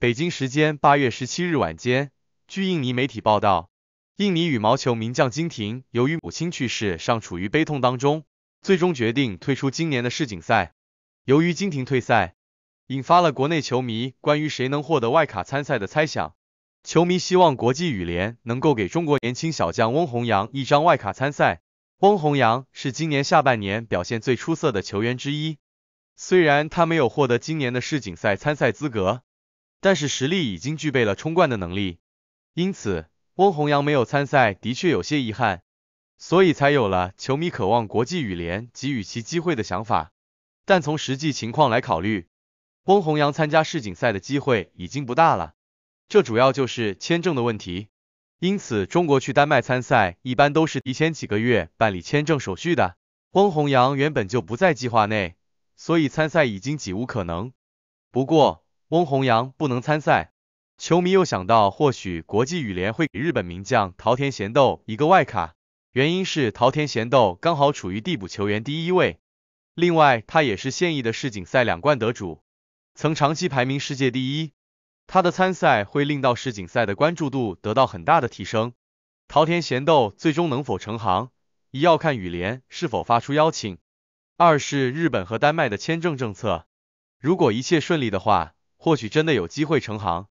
北京时间八月十七日晚间，据印尼媒体报道，印尼羽毛球名将金廷由于母亲去世，尚处于悲痛当中，最终决定退出今年的世锦赛。由于金廷退赛，引发了国内球迷关于谁能获得外卡参赛的猜想。球迷希望国际羽联能够给中国年轻小将翁宏阳一张外卡参赛。翁宏阳是今年下半年表现最出色的球员之一，虽然他没有获得今年的世锦赛参赛资格。但是实力已经具备了冲冠的能力，因此翁宏阳没有参赛的确有些遗憾，所以才有了球迷渴望国际羽联给予其机会的想法。但从实际情况来考虑，翁宏阳参加世锦赛的机会已经不大了，这主要就是签证的问题。因此，中国去丹麦参赛一般都是提前几个月办理签证手续的。翁宏阳原本就不在计划内，所以参赛已经几无可能。不过，翁宏阳不能参赛，球迷又想到，或许国际羽联会给日本名将桃田贤斗一个外卡，原因是桃田贤斗刚好处于替补球员第一位。另外，他也是现役的世锦赛两冠得主，曾长期排名世界第一。他的参赛会令到世锦赛的关注度得到很大的提升。桃田贤斗最终能否成行，一要看羽联是否发出邀请，二是日本和丹麦的签证政策。如果一切顺利的话。或许真的有机会成行。